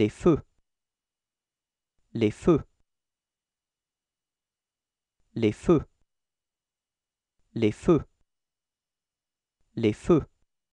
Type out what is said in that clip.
Les feux. Les feux. Les feux. Les feux. Les feux.